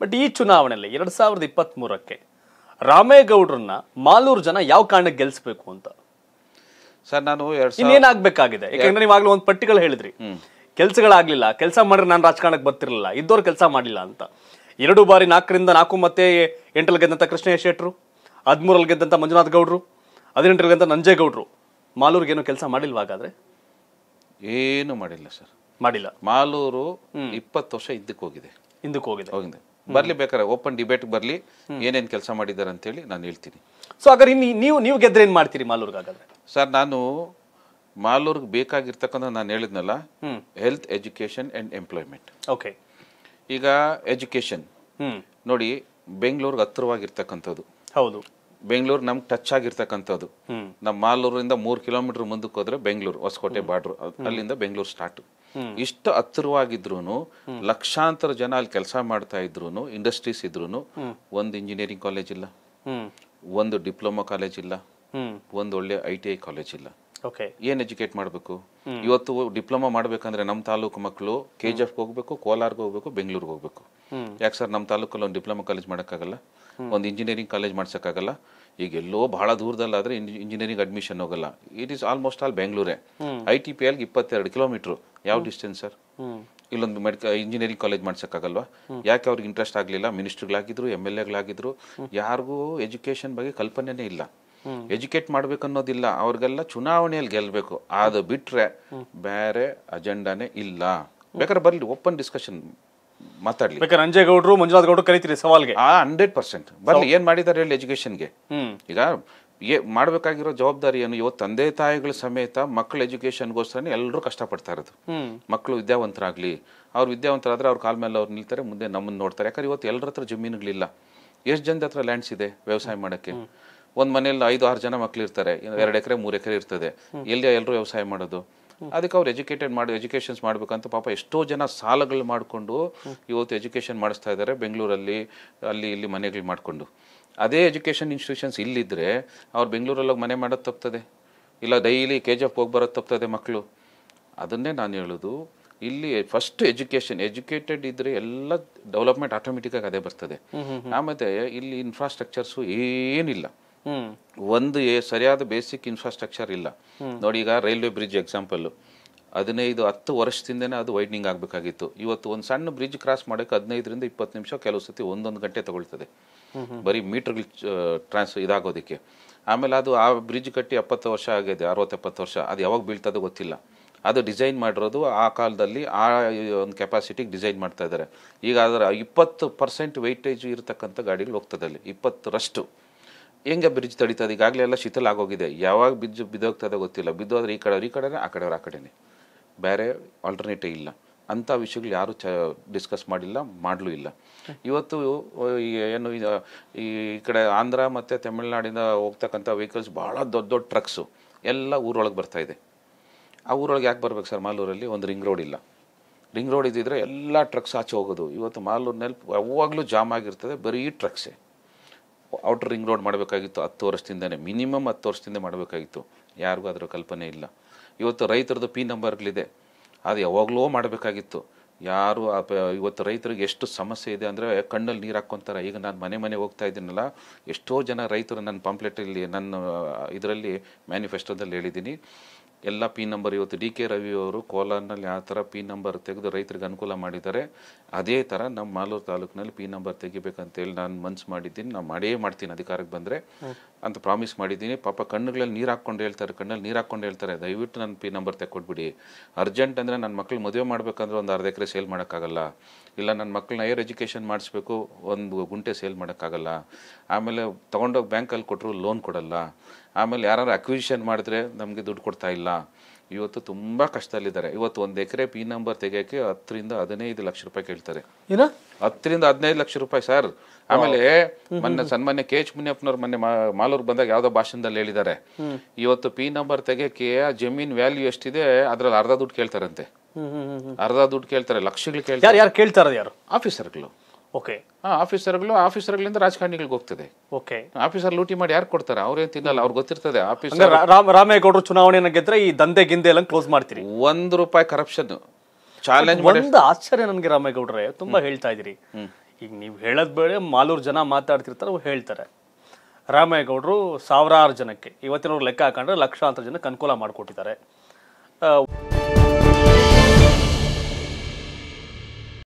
but ಈ ಚುನಾವಣೆಯಲ್ಲಿ ಎರಡ್ ಸಾವಿರದ ಮೂರಕ್ಕೆ ರಾಮೇಗೌಡ್ರನ್ನ ಮಾಲೂರು ಜನ ಯಾವ ಕಾರಣಕ್ಕೆ ಗೆಲ್ಸ್ಬೇಕು ಅಂತ ಸರ್ ನಾನು ಇನ್ನೇನಾಗಬೇಕಾಗಿದೆ ಯಾಕಂದ್ರೆ ನೀವಾಗಲೂ ಒಂದು ಪಟ್ಟಿಗಳು ಹೇಳಿದ್ರಿ ಕೆಲಸಗಳಾಗ್ಲಿಲ್ಲ ಕೆಲಸ ಮಾಡಿದ್ರೆ ನಾನು ರಾಜಕಾರಣಕ್ಕೆ ಬರ್ತಿರಲಿಲ್ಲ ಇದ್ದವ್ರು ಕೆಲಸ ಮಾಡಿಲ್ಲ ಅಂತ ಎರಡು ಬಾರಿ ನಾಲ್ಕರಿಂದ ನಾಲ್ಕು ಮತ್ತೆ ಎಂಟಲ್ಲಿ ಗೆದ್ದಂಥ ಕೃಷ್ಣಯ್ಯ ಶೆಟ್ರು ಹದಿಮೂರಲ್ಲಿ ಗೆದ್ದಂಥ ಮಂಜುನಾಥ್ ಗೌಡ್ರು ಹದಿನೆಂಟರಲ್ಲಿ ಗೆದ್ದಂಥ ನಂಜೇಗೌಡ್ರು ಮಾಲೂರಿಗೇನು ಕೆಲಸ ಮಾಡಿಲ್ವಾಗಾದ್ರೆ ಏನು ಮಾಡಿಲ್ಲ ಸರ್ ಮಾಡಿಲ್ಲ ಮಾಲೂರು ಇಪ್ಪತ್ತು ವರ್ಷ ಇದ್ದಕ್ಕೆ ಹೋಗಿದೆ ಹಿಂದಕ್ಕೆ ಹೋಗಿದೆ ಹೋಗಿದೆ ಬರ್ಲಿ ಬೇಕಾರೆ ಓಪನ್ ಡಿಬೇಟ್ ಬರ್ಲಿ ಏನೇನ್ ಕೆಲಸ ಮಾಡಿದ್ದಾರೆ ಅಂತ ಹೇಳಿ ನಾನು ಹೇಳ್ತೀನಿ ಸೊ ಹಾಗಾದ್ರೆ ನೀವು ನೀವು ಗೆದ್ರೆ ಏನ್ ಮಾಡ್ತೀರಿ ಮಾಲೂರ್ಗೆ ಸರ್ ನಾನು ಮಾಲೂರ್ಗ್ ಬೇಕಾಗಿರ್ತಕ್ಕಂಥ ನಾನು ಹೇಳಿದ್ನಲ್ಲ health education and employment okay ಈಗ ಎಜುಕೇಶನ್ ನೋಡಿ ಬೆಂಗಳೂರಿಗೆ ಹತ್ರವಾಗಿರ್ತಕ್ಕಂಥದ್ದು ಹೌದು ಬೆಂಗಳೂರು ನಮ್ಗೆ ಟಚ್ ಆಗಿರ್ತಕ್ಕಂಥದ್ದು ನಮ್ಮ ಮಾಲೂರಿಂದ ಮೂರು ಕಿಲೋಮೀಟರ್ ಮುಂದಕ್ಕೆ ಹೋದ್ರೆ ಬೆಂಗಳೂರು ಹೊಸಕೋಟೆ ಬಾರ್ಡ್ರು ಅಲ್ಲಿಂದ ಬೆಂಗಳೂರು ಸ್ಟಾರ್ಟ್ ಇಷ್ಟು ಹತ್ತಿರವಾಗಿದ್ರು ಲಕ್ಷಾಂತರ ಜನ ಅಲ್ಲಿ ಕೆಲಸ ಮಾಡ್ತಾ ಇದ್ರು ಇಂಡಸ್ಟ್ರೀಸ್ ಇದ್ರು ಒಂದು ಇಂಜಿನಿಯರಿಂಗ್ ಕಾಲೇಜ್ ಇಲ್ಲ ಒಂದು ಡಿಪ್ಲೊಮಾ ಕಾಲೇಜ್ ಇಲ್ಲ ಒಂದು ಒಳ್ಳೆ ಐ ಟಿ ಐ ಕಾಲೇಜ್ ಇಲ್ಲ ಏನ್ ಎಜುಕೇಟ್ ಮಾಡಬೇಕು ಇವತ್ತು ಡಿಪ್ಲೊಮಾ ಮಾಡ್ಬೇಕಂದ್ರೆ ನಮ್ಮ ತಾಲೂಕು ಮಕ್ಕಳು ಕೆ ಜಿ ಎಫ್ಗೆ ಹೋಗ್ಬೇಕು ಕೋಲಾರ್ಗೆ ಹೋಗ್ಬೇಕು ಬೆಂಗಳೂರಿಗೆ ಹೋಗ್ಬೇಕು ಯಾಕೆ ಸರ್ ನಮ್ಮ ತಾಲೂಕಲ್ಲಿ ಒಂದು ಡಿಪ್ಲೊಮಾ ಕಾಲೇಜ್ ಮಾಡೋಕ್ಕಾಗಲ್ಲ ಒಂದು ಇಂಜಿನಿಯರಿಂಗ್ ಕಾಲೇಜ್ ಮಾಡ್ಸೋಕ್ಕಾಗಲ್ಲ ಈಗ ಎಲ್ಲೋ ಬಹಳ ದೂರದಲ್ಲಾದ್ರೆ ಇಂಜಿನಿಯರಿಂಗ್ ಅಡ್ಮಿಷನ್ ಹೋಗಲ್ಲ ಇಟ್ ಇಸ್ ಆಲ್ಮೋಸ್ಟ್ ಆಲ್ ಬೆಂಗಳೂರೇ ಐ ಟಿ ಪಿ ಎಲ್ಗೆ ಇಪ್ಪತ್ತೆರಡು ಕಿಲೋಮೀಟ್ರ್ ಯಾವ ಡಿಸ್ಟೆನ್ಸ್ ಸರ್ ಇಲ್ಲೊಂದು ಮೆಡಿಕಲ್ ಇಂಜಿನಿಯರಿಂಗ್ ಕಾಲೇಜ್ ಮಾಡ್ಸೋಕ್ಕಾಗಲ್ವಾ ಯಾಕೆ ಅವ್ರಿಗೆ ಇಂಟ್ರೆಸ್ಟ್ ಆಗಲಿಲ್ಲ ಆಗಿದ್ರು ಎಮ್ ಎಲ್ ಎಗಳಾಗಿದ್ರು ಯಾರಿಗೂ ಎಜುಕೇಶನ್ ಬಗ್ಗೆ ಕಲ್ಪನೆನೇ ಇಲ್ಲ ಎಜುಕೇಟ್ ಮಾಡಬೇಕು ಅನ್ನೋದಿಲ್ಲ ಅವ್ರಿಗೆಲ್ಲ ಚುನಾವಣೆಯಲ್ಲಿ ಗೆಲ್ಲಬೇಕು ಅದು ಬಿಟ್ಟರೆ ಬೇರೆ ಅಜೆಂಡಾನೇ ಇಲ್ಲ ಬೇಕಾದ್ರೆ ಬರಲಿ ಓಪನ್ ಡಿಸ್ಕಷನ್ ಮಾತಾಡ್ಲಿ ಮಂಜುನಾಥ್ ಗೌಡರು ಕರಿತೀರಿ ಸವಾಲ್ಗೆ ಹಂಡ್ರೆಡ್ ಪರ್ಸೆಂಟ್ ಬರಲಿ ಏನ್ ಮಾಡಿದಾರೆ ಹೇಳಿ ಎಜುಕೇಶನ್ಗೆ ಈಗ ಏ ಮಾಡಬೇಕಾಗಿರೋ ಜವಾಬ್ದಾರಿ ಏನು ಇವತ್ತು ತಂದೆ ತಾಯಿಗಳ ಸಮೇತ ಮಕ್ಕಳ ಎಜುಕೇಷನ್ಗೋಸ್ಕರನೇ ಎಲ್ಲರೂ ಕಷ್ಟಪಡ್ತಾ ಇರೋದು ಮಕ್ಕಳು ವಿದ್ಯಾವಂತರಾಗಲಿ ಅವ್ರು ವಿದ್ಯಾವಂತರಾದರೆ ಅವ್ರ ಕಾಲ ಮೇಲೆ ಅವ್ರು ನಿಲ್ತಾರೆ ಮುಂದೆ ನಮ್ಮನ್ನು ನೋಡ್ತಾರೆ ಯಾಕಂದ್ರೆ ಇವತ್ತು ಎಲ್ಲರ ಹತ್ರ ಜಮೀನುಗಳಿಲ್ಲ ಎಷ್ಟು ಜನದ ಹತ್ರ ಲ್ಯಾಂಡ್ಸ್ ಇದೆ ವ್ಯವಸಾಯ ಮಾಡೋಕ್ಕೆ ಒಂದು ಮನೆಯಲ್ಲಿ ಐದು ಆರು ಜನ ಮಕ್ಕಳು ಇರ್ತಾರೆ ಎರಡು ಎಕರೆ ಮೂರು ಎಕರೆ ಇರ್ತದೆ ಎಲ್ಲಿ ಎಲ್ಲರೂ ವ್ಯವಸಾಯ ಮಾಡೋದು ಅದಕ್ಕೆ ಅವ್ರು ಎಜುಕೇಟೆಡ್ ಮಾಡಿ ಎಜುಕೇಷನ್ಸ್ ಮಾಡಬೇಕಂತ ಪಾಪ ಎಷ್ಟೋ ಜನ ಸಾಲಗಳು ಮಾಡಿಕೊಂಡು ಇವತ್ತು ಎಜುಕೇಷನ್ ಮಾಡಿಸ್ತಾ ಇದ್ದಾರೆ ಬೆಂಗಳೂರಲ್ಲಿ ಅಲ್ಲಿ ಇಲ್ಲಿ ಮನೆಗಳು ಮಾಡಿಕೊಂಡು ಅದೇ ಎಜುಕೇಷನ್ ಇನ್ಸ್ಟಿಟ್ಯೂಷನ್ಸ್ ಇಲ್ಲಿದ್ದರೆ ಅವ್ರು ಬೆಂಗಳೂರಲ್ಲಿ ಮನೆ ಮಾಡೋದು ತಪ್ತದೆ ಇಲ್ಲ ಡೈಲಿ ಕೆ ಜಿ ಎಫ್ ಹೋಗಿ ಬರೋದು ತಪ್ತದೆ ಮಕ್ಕಳು ಅದನ್ನೇ ನಾನು ಹೇಳೋದು ಇಲ್ಲಿ ಫಸ್ಟ್ ಎಜುಕೇಷನ್ ಎಜುಕೇಟೆಡ್ ಇದ್ರೆ ಎಲ್ಲ ಡೆವಲಪ್ಮೆಂಟ್ ಆಟೋಮೆಟಿಕ್ ಆಗಿ ಅದೇ ಬರ್ತದೆ ಆಮೇಲೆ ಇಲ್ಲಿ ಇನ್ಫ್ರಾಸ್ಟ್ರಕ್ಚರ್ಸು ಏನಿಲ್ಲ ಒಂದು ಸರಿಯಾದ ಬೇಸಿಕ್ ಇನ್ಫ್ರಾಸ್ಟ್ರಕ್ಚರ್ ಇಲ್ಲ ನೋಡಿ ಈಗ ರೈಲ್ವೆ ಬ್ರಿಡ್ಜ್ ಎಕ್ಸಾಂಪಲ್ ಹದಿನೈದು ಹತ್ತು ವರ್ಷದಿಂದನೇ ಅದು ವೈಡ್ನಿಂಗ್ ಆಗಬೇಕಾಗಿತ್ತು ಇವತ್ತು ಒಂದು ಸಣ್ಣ ಬ್ರಿಡ್ಜ್ ಕ್ರಾಸ್ ಮಾಡೋಕ್ಕೆ ಹದಿನೈದರಿಂದ ಇಪ್ಪತ್ತು ನಿಮಿಷ ಕೆಲವು ಸತಿ ಒಂದೊಂದು ಗಂಟೆ ತಗೊಳ್ತದೆ ಬರೀ ಮೀಟರ್ ಟ್ರಾನ್ಸ್ ಇದಾಗೋದಕ್ಕೆ ಆಮೇಲೆ ಅದು ಆ ಬ್ರಿಡ್ಜ್ ಕಟ್ಟಿ ಎಪ್ಪತ್ತು ವರ್ಷ ಆಗಿದೆ ಎಪ್ಪತ್ತು ವರ್ಷ ಅದು ಯಾವಾಗ ಬೀಳ್ತದೋ ಗೊತ್ತಿಲ್ಲ ಅದು ಡಿಸೈನ್ ಮಾಡಿರೋದು ಆ ಕಾಲದಲ್ಲಿ ಆ ಒಂದು ಕೆಪಾಸಿಟಿಗೆ ಡಿಸೈನ್ ಮಾಡ್ತಾ ಇದ್ದಾರೆ ಈಗ ಅದರ ಇಪ್ಪತ್ತು ಪರ್ಸೆಂಟ್ ವೆಯ್ಟೇಜ್ ಇರತಕ್ಕಂಥ ಗಾಡಿಗಳು ಹೋಗ್ತದೆ ಅಲ್ಲಿ ಇಪ್ಪತ್ತರಷ್ಟು ಹೆಂಗೆ ಬ್ರಿಡ್ಜ್ ತಡೀತದೆ ಈಗಾಗಲೇ ಎಲ್ಲ ಶೀತಲ ಆಗೋಗಿದೆ ಯಾವಾಗ ಬ್ರಿಜ್ ಬಿದ್ದೋಗ್ತದೆ ಗೊತ್ತಿಲ್ಲ ಬಿದ್ದೋದ್ರೆ ಈ ಕಡೆಯವ್ರು ಈ ಕಡೆನೇ ಆ ಕಡೆಯವ್ರು ಆ ಕಡೆನೇ ಬೇರೆ ಆಲ್ಟರ್ನೇಟಿವ್ ಇಲ್ಲ ಅಂಥ ವಿಷಯಗಳು ಯಾರೂ ಚ ಡಿಸ್ಕಸ್ ಮಾಡಿಲ್ಲ ಮಾಡಲೂ ಇಲ್ಲ ಇವತ್ತು ಏನು ಈ ಕಡೆ ಆಂಧ್ರ ಮತ್ತು ತಮಿಳ್ನಾಡಿಂದ ಹೋಗ್ತಕ್ಕಂಥ ವೆಹಿಕಲ್ಸ್ ಭಾಳ ದೊಡ್ಡ ದೊಡ್ಡ ಟ್ರಕ್ಸು ಎಲ್ಲ ಊರೊಳಗೆ ಬರ್ತಾಯಿದೆ ಆ ಊರೊಳಗೆ ಯಾಕೆ ಬರ್ಬೇಕು ಸರ್ ಮಾಲೂರಲ್ಲಿ ಒಂದು ರಿಂಗ್ ರೋಡ್ ಇಲ್ಲ ರಿಂಗ್ ರೋಡ್ ಇದ್ದಿದ್ರೆ ಎಲ್ಲ ಟ್ರಕ್ಸ್ ಆಚೆ ಹೋಗೋದು ಇವತ್ತು ಮಾಲೂರಿನಲ್ಲಿ ಯಾವಾಗಲೂ ಜಾಮ್ ಆಗಿರ್ತದೆ ಬರೀ ಟ್ರಕ್ಸೇ ಔಟರ್ ರಿಂಗ್ ರೋಡ್ ಮಾಡಬೇಕಾಗಿತ್ತು ಹತ್ತು ವರ್ಷದಿಂದನೇ ಮಿನಿಮಮ್ ಹತ್ತು ವರ್ಷದಿಂದ ಮಾಡಬೇಕಾಗಿತ್ತು ಯಾರಿಗೂ ಅದರ ಕಲ್ಪನೆ ಇಲ್ಲ ಇವತ್ತು ರೈತರದ್ದು ಪಿ ನಂಬರ್ಗಳಿದೆ ಅದು ಯಾವಾಗಲೂ ಮಾಡಬೇಕಾಗಿತ್ತು ಯಾರು ಇವತ್ತು ರೈತರಿಗೆ ಎಷ್ಟು ಸಮಸ್ಯೆ ಇದೆ ಅಂದರೆ ಕಣ್ಣಲ್ಲಿ ನೀರು ಹಾಕ್ಕೊತಾರೆ ಈಗ ನಾನು ಮನೆ ಮನೆ ಹೋಗ್ತಾ ಇದ್ದೀನಲ್ಲ ಎಷ್ಟೋ ಜನ ರೈತರು ನನ್ನ ಪಂಪ್ಲೆಟಲ್ಲಿ ನನ್ನ ಇದರಲ್ಲಿ ಮ್ಯಾನಿಫೆಸ್ಟೋದಲ್ಲಿ ಹೇಳಿದ್ದೀನಿ ಎಲ್ಲ ಪಿ ನಂಬರ್ ಇವತ್ತು ಡಿ ಕೆ ರವಿ ಅವರು ಕೋಲಾರ್ನಲ್ಲಿ ಆ ಥರ ಪಿ ನಂಬರ್ ತೆಗೆದು ರೈತರಿಗೆ ಅನುಕೂಲ ಮಾಡಿದ್ದಾರೆ ಅದೇ ಥರ ನಮ್ಮ ಮಾಲೂರು ತಾಲೂಕಿನಲ್ಲಿ ಪಿ ನಂಬರ್ ತೆಗಿಬೇಕಂತೇಳಿ ನಾನು ಮನ್ಸು ಮಾಡಿದ್ದೀನಿ ನಾನು ಮಾಡೇ ಮಾಡ್ತೀನಿ ಅಧಿಕಾರಕ್ಕೆ ಬಂದರೆ ಅಂತ ಪ್ರಾಮಿಸ್ ಮಾಡಿದ್ದೀನಿ ಪಾಪ ಕಣ್ಣುಗಳಲ್ಲಿ ನೀರು ಹಾಕ್ಕೊಂಡು ಹೇಳ್ತಾರೆ ಕಣ್ಣಲ್ಲಿ ನೀರು ಹಾಕ್ಕೊಂಡು ಹೇಳ್ತಾರೆ ದಯವಿಟ್ಟು ನನ್ನ ಪಿ ನಂಬರ್ ತೆಕ್ಕೊಟ್ಬಿಡಿ ಅರ್ಜೆಂಟ್ ಅಂದರೆ ನನ್ನ ಮಕ್ಳು ಮದುವೆ ಮಾಡಬೇಕಂದ್ರೆ ಒಂದು ಅರ್ಧ ಎಕರೆ ಸೇಲ್ ಮಾಡೋಕ್ಕಾಗಲ್ಲ ಇಲ್ಲ ನನ್ನ ಮಕ್ಕಳನ್ನ ಹೈಯರ್ ಎಜುಕೇಷನ್ ಮಾಡಿಸ್ಬೇಕು ಒಂದು ಗುಂಟೆ ಸೇಲ್ ಮಾಡೋಕ್ಕಾಗಲ್ಲ ಆಮೇಲೆ ತೊಗೊಂಡೋಗಿ ಬ್ಯಾಂಕಲ್ಲಿ ಕೊಟ್ಟರು ಲೋನ್ ಕೊಡಲ್ಲ ಆಮೇಲೆ ಯಾರು ಅಕ್ವಿಷನ್ ಮಾಡಿದ್ರೆ ನಮಗೆ ದುಡ್ಡು ಕೊಡ್ತಾ ಇಲ್ಲ ಇವತ್ತು ತುಂಬ ಕಷ್ಟದಲ್ಲಿದ್ದಾರೆ ಇವತ್ತು ಒಂದು ಎಕರೆ ಪಿ ನಂಬರ್ ತೆಗಿಯೋಕ್ಕೆ ಹತ್ತರಿಂದ ಹದಿನೈದು ಲಕ್ಷ ರೂಪಾಯಿ ಕೇಳ್ತಾರೆ ಹತ್ತರಿಂದ ಹದಿನೈದು ಲಕ್ಷ ರೂಪಾಯಿ ಸರ್ ಆಮೇಲೆ ಮೊನ್ನೆ ಸನ್ಮಾನ್ಯ ಕೆ ಎಚ್ ಮುನಿಯಪ್ಪನವ್ರು ಮೊನ್ನೆ ಮಾಲೂರು ಬಂದಾಗ ಯಾವ್ದೋ ಭಾಷಣದಲ್ಲಿ ಹೇಳಿದ್ದಾರೆ ಇವತ್ತು ಪಿ ನಂಬರ್ ಆ ಜಮೀನ್ ವ್ಯಾಲ್ಯೂ ಎಷ್ಟಿದೆ ಅದ್ರಲ್ಲಿ ಅರ್ಧ ದುಡ್ಡು ಕೇಳ್ತಾರಂತೆ ಅರ್ಧ ದುಡ್ಡು ಕೇಳ್ತಾರೆ ಲಕ್ಷಗಳು ಕೇಳ್ತಾರೆ ಯಾರು ಆಫೀಸರ್ಗಳು ಓಕೆ ಆಫೀಸರ್ಗಳು ಆಫೀಸರ್ಗಳಿಂದ ರಾಜಕಾರಣಿಗಳಿಗೆ ಹೋಗ್ತದೆ ಓಕೆ ಆಫೀಸರ್ ಲೂಟಿ ಮಾಡಿ ಯಾರು ಕೊಡ್ತಾರೆ ಅವ್ರೇನು ತಿನ್ನಲ್ಲ ಅವ್ರು ಗೊತ್ತಿರ್ತದೆ ಆಫೀಸರ್ ರಾಮೇಗೌಡರು ಚುನಾವಣೆ ಗೆದ್ರೆ ಈ ದಂಧೆ ಗಿಂದೆ ಎಲ್ಲ ಕ್ಲೋಸ್ ಮಾಡ್ತೀರಿ ಒಂದ್ ರೂಪಾಯಿ ಕರಪ್ಷನ್ ಚಾಲೆಂಜ್ ಒಂದು ಆಶ್ಚರ್ಯ ನನಗೆ ರಾಮೇಗೌಡ್ರೆ ತುಂಬಾ ಹೇಳ್ತಾ ಇದ್ರಿ ಈಗ ನೀವು ಹೇಳದ್ ಬೇಳೆ ಮಾಲೂರು ಜನ ಮಾತಾಡ್ತಿರ್ತಾರೆ ಅವ್ರು ಹೇಳ್ತಾರೆ ರಾಮೇಗೌಡರು ಸಾವಿರಾರು ಜನಕ್ಕೆ ಇವತ್ತಿನವ್ರು ಲೆಕ್ಕ ಹಾಕೊಂಡ್ರೆ ಲಕ್ಷಾಂತರ ಜನಕ್ಕೆ ಅನುಕೂಲ ಮಾಡಿಕೊಟ್ಟಿದ್ದಾರೆ